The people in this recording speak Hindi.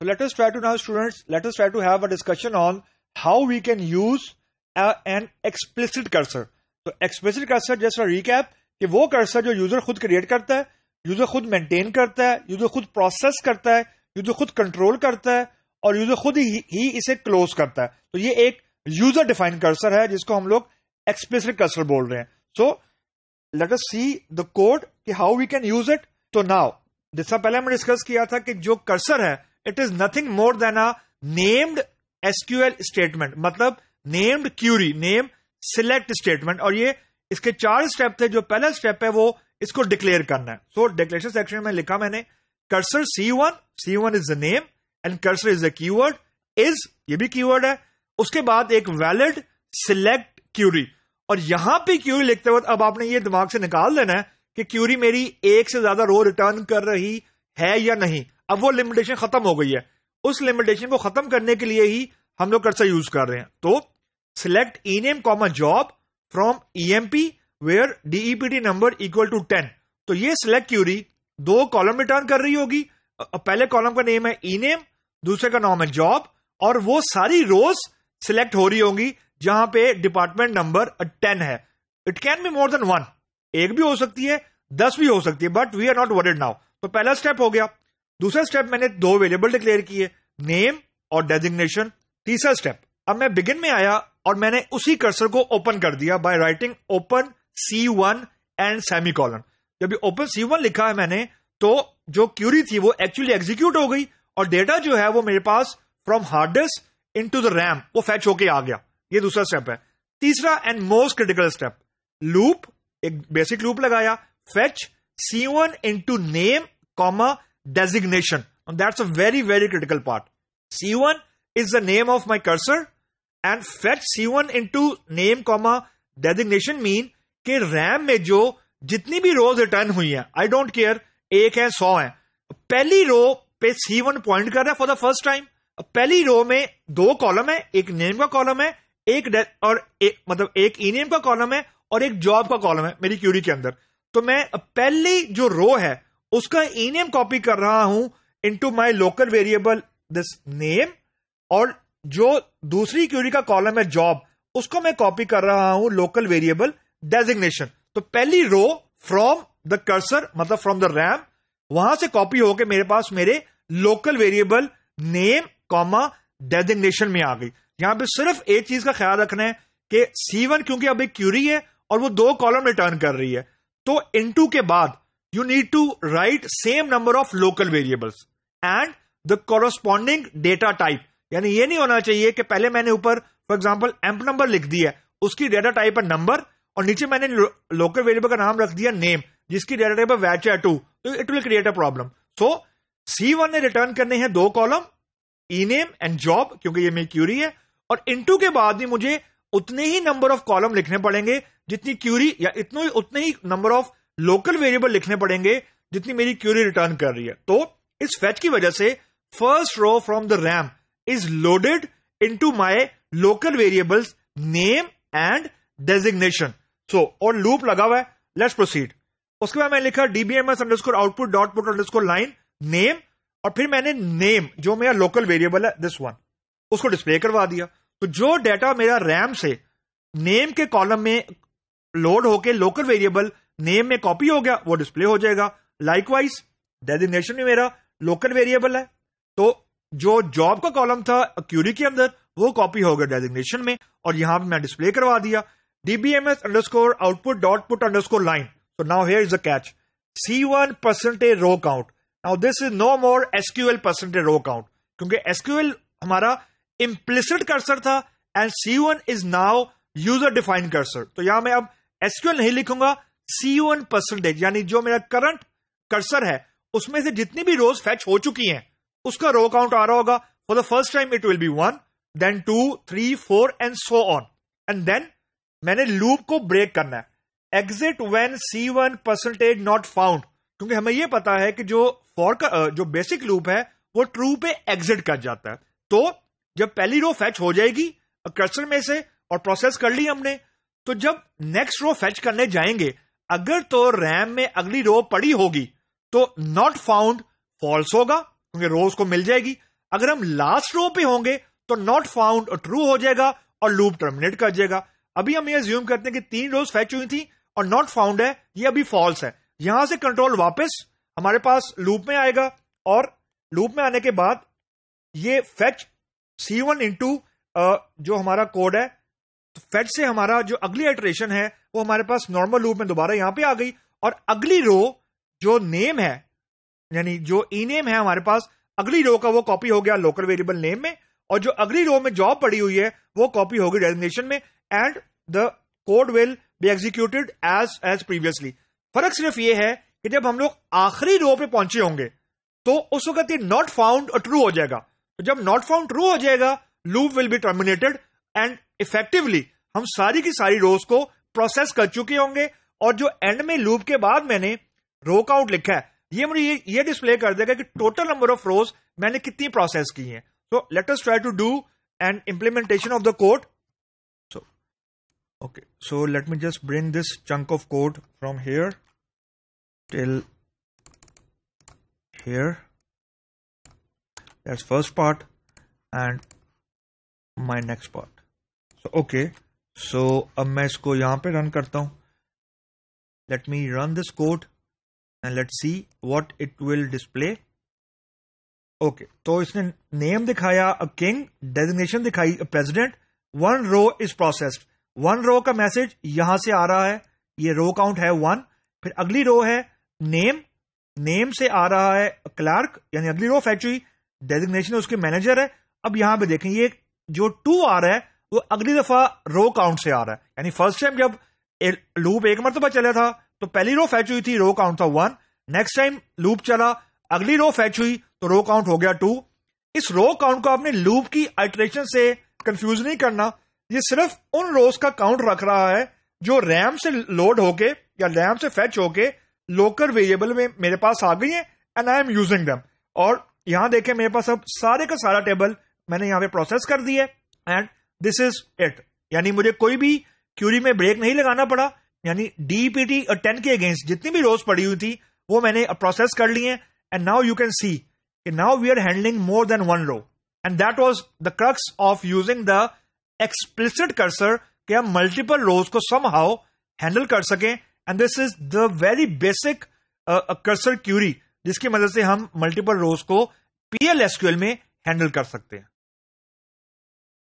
So let us try to now students, let us try to have a discussion on how we can use a, an explicit cursor. तो explicit cursor just a recap कि वो cursor जो user खुद create करता है user खुद maintain करता है user खुद process करता है user खुद control करता है और user खुद ही, ही इसे close करता है तो ये एक user defined cursor है जिसको हम लोग explicit cursor बोल रहे हैं so let us see the code कि how we can use it तो नाउ जिसका पहले हमने डिस्कस किया था कि जो कर्सर है it is nothing more than a named SQL statement मतलब named query name select statement और ये इसके चार स्टेप थे जो पहला स्टेप है वो इसको डिक्लेयर करना है सो डिक्लेरेशन सेक्शन में लिखा मैंने cursor C one C one is the name and cursor is the keyword is ये भी कीवर्ड है उसके बाद एक वैलिड सिलेक्ट क्यूरी और यहां पे क्यूरी लिखते वक्त अब आपने ये दिमाग से निकाल देना है कि क्यूरी मेरी एक से ज्यादा रो रिटर्न कर रही है या नहीं अब वो लिमिटेशन खत्म हो गई है उस लिमिटेशन को खत्म करने के लिए ही हम लोग कर्सर यूज कर रहे हैं तो select E name comma job from E M P where DEPT number equal to ten तो ये सिलेक्ट क्यूरी दो कॉलम रिटर्न कर रही होगी पहले कॉलम का नेम है ई नेम दूसरे का नाम है जॉब और वो सारी रोज सिलेक्ट हो रही होंगी जहां पे डिपार्टमेंट नंबर टेन है it can be more than one एक भी हो सकती है दस भी हो सकती है but we are not worried now तो पहला स्टेप हो गया दूसरा स्टेप मैंने दो वेरिएबल डिक्लेयर किए नेम और डेजिग्नेशन तीसरा स्टेप अब मैं बिगिन में आया और मैंने उसी कर्सर को ओपन कर दिया by writing open C one and semicolon जब ओपन सी वन लिखा है मैंने तो जो क्यूरी थी वो एक्चुअली एग्जीक्यूट हो गई और डेटा जो है वो मेरे पास from hard disk into the RAM वो फैच होके आ गया ये दूसरा स्टेप है तीसरा and most critical step loop एक बेसिक लूप लगाया fetch C one into name comma designation. And that's a very, very critical part. C1 is the name of my cursor and fetch C1 into name, comma, designation mean कि रैम में जो जितनी भी रोज रिटर्न हुई है आई डोंट केयर एक है सौ है पहली रो पे सी वन पॉइंट कर रहा है फॉर द फर्स्ट टाइम पहली रो में दो कॉलम है एक नेम का कॉलम है एक और एक मतलब एक ई नेम का कॉलम है और एक जॉब का कॉलम है मेरी क्यूरी के अंदर तो मैं पहली जो रो है उसका ईनेम कॉपी कर रहा हूं into my local variable this name और जो दूसरी क्यूरी का कॉलम है जॉब उसको मैं कॉपी कर रहा हूं लोकल वेरिएबल डेजिग्नेशन तो पहली रो फ्रॉम द कर्सर मतलब फ्रॉम द रैम वहां से कॉपी होके मेरे पास मेरे local variable name comma designation में आ गई यहां पे सिर्फ एक चीज का ख्याल रखना है कि सी वन क्योंकि अब एक क्यूरी है और वो दो कॉलम रिटर्न कर रही है तो इन के बाद you need to write same number of local variables and the corresponding data type यानी ये नहीं होना चाहिए कि पहले मैंने ऊपर फॉर एग्जाम्पल एम्प नंबर लिख दिया उसकी डेटा टाइप है नंबर और नीचे मैंने लोकल वेरिएबल का नाम रख दिया नेम जिसकी डेटा टाइप है वैच है टू तो it will create a problem so C one ने रिटर्न करने हैं दो column E name and job क्योंकि ये मेरी क्यूरी है और इनटू के बाद भी मुझे उतने ही नंबर ऑफ कॉलम लिखने पड़ेंगे जितनी क्यूरी या इतने उतने ही नंबर ऑफ लोकल वेरिएबल लिखने पड़ेंगे जितनी मेरी क्यूरी रिटर्न कर रही है तो इस फैच की वजह से first row from the RAM is loaded into my local variables name and designation so और लूप लगा हुआ है लेट्स प्रोसीड उसके बाद मैंने लिखा DBMS underscore output dot put underscore line name और फिर मैंने नेम जो मेरा लोकल वेरिएबल है दिस वन उसको डिस्प्ले करवा दिया तो जो डेटा मेरा रैम से नेम के कॉलम में लोड होके लोकल वेरिएबल नेम में कॉपी हो गया वो डिस्प्ले हो जाएगा लाइकवाइज डेजिग्नेशन भी मेरा लोकल वेरिएबल है तो जो जॉब का कॉलम था क्यूरी के अंदर वो कॉपी हो गया डेजिग्नेशन में और यहां पर मैं डिस्प्ले करवा दिया DBMS underscore output dot put score line so now here is a catch C one percentage row count now this is no more SQL percentage row count क्योंकि एसक्यूएल हमारा इम्प्लिसिट कर्सर था and C one is now user define cursor तो यहां मैं अब एसक्यूएल नहीं लिखूंगा सी यू एन परसेंटेज यानी जो मेरा करंट कर्सर है उसमें से जितनी भी रोज फैच हो चुकी हैं उसका रो काउंट आ रहा होगा for the first time it will be one then two three four and so on and then मैंने लूप को ब्रेक करना है exit when C one percentage not found क्योंकि हमें यह पता है कि जो फॉर का जो बेसिक लूप है वो ट्रू पे एग्जिट कर जाता है तो जब पहली रो फैच हो जाएगी कर्सर में से और प्रोसेस कर ली हमने तो जब नेक्स्ट रो फेच करने जाएंगे अगर तो रैम में अगली रो पड़ी होगी तो नॉट फाउंड फॉल्स होगा क्योंकि रो उसको मिल जाएगी अगर हम लास्ट रो पे होंगे तो नॉट फाउंड ट्रू हो जाएगा और लूप टर्मिनेट कर जाएगा अभी हम ये ज्यूम करते हैं कि तीन रोज फैच हुई थी और नॉट फाउंड है ये अभी फॉल्स है यहां से कंट्रोल वापस हमारे पास लूप में आएगा और लूप में आने के बाद ये फेच सी वन इंटू जो हमारा कोड है तो फेड से हमारा जो अगली इटरेशन है वो हमारे पास नॉर्मल लूप में दोबारा यहां पे आ गई और अगली रो जो नेम है यानी जो ई नेम है हमारे पास अगली रो का वो कॉपी हो गया लोकल वेरिएबल नेम में और जो अगली रो में जॉब पड़ी हुई है वो कॉपी होगी डेजिग्नेशन में and the code will be executed as as previously फर्क सिर्फ ये है कि जब हम लोग आखिरी रो पे पहुंचे होंगे तो उस वक्त ये नॉट फाउंड ट्रू हो जाएगा तो जब नॉट फाउंड ट्रू हो जाएगा loop will be terminated and effectively हम सारी की सारी रोज को प्रोसेस कर चुके होंगे और जो एंड में लूप के बाद मैंने रो काउंट लिखा है ये मुझे ये, ये डिस्प्ले कर देगा कि टोटल नंबर ऑफ रोज मैंने कितनी प्रोसेस की है so let us try to do and implementation of the code so okay so let me just bring this chunk of code from here till here that's first part and my next part okay so अब मैं इसको यहां पे रन करता हूं let me run this code and let see what it will display okay तो इसने नेम दिखाया अ किंग डेजिग्नेशन दिखाई a president one row is processed one row का मैसेज यहां से आ रहा है ये रो काउंट है वन फिर अगली रो है नेम नेम से आ रहा है क्लार्क यानी अगली रो फैक्ट्री डेजिग्नेशन उसके मैनेजर है अब यहां पे देखें ये जो टू आ रहा है तो अगली दफा रो काउंट से आ रहा है यानी फर्स्ट टाइम जब लूप एक मरतबा चला था तो पहली रो फैच हुई थी रो काउंट था वन नेक्स्ट टाइम लूप चला अगली रो फैच हुई तो रो काउंट हो गया टू इस रो काउंट को आपने लूप की अल्ट्रेशन से कंफ्यूज नहीं करना ये सिर्फ उन रोज का काउंट रख रहा है जो रैम से लोड होके या रैम से फैच होके लोकल वेरिएबल में मेरे पास आ गई है एंड आई एम यूजिंग दम और यहां देखें मेरे पास अब सारे का सारा टेबल मैंने यहां पे प्रोसेस कर दिया एंड दिस इज इट यानी मुझे कोई भी क्यूरी में ब्रेक नहीं लगाना पड़ा यानी डीपीटी और टेन के अगेंस्ट जितनी भी रोज पड़ी हुई थी वो मैंने प्रोसेस कर ली है and now you can see now we are handling more than one row and that was the crux of using the explicit cursor कि हम मल्टीपल रोज को सम हाउ हैंडल कर सकें and this is the very basic cursor query जिसकी मदद से हम मल्टीपल रोज को पीएलएसक्यूएल में हैंडल कर सकते हैं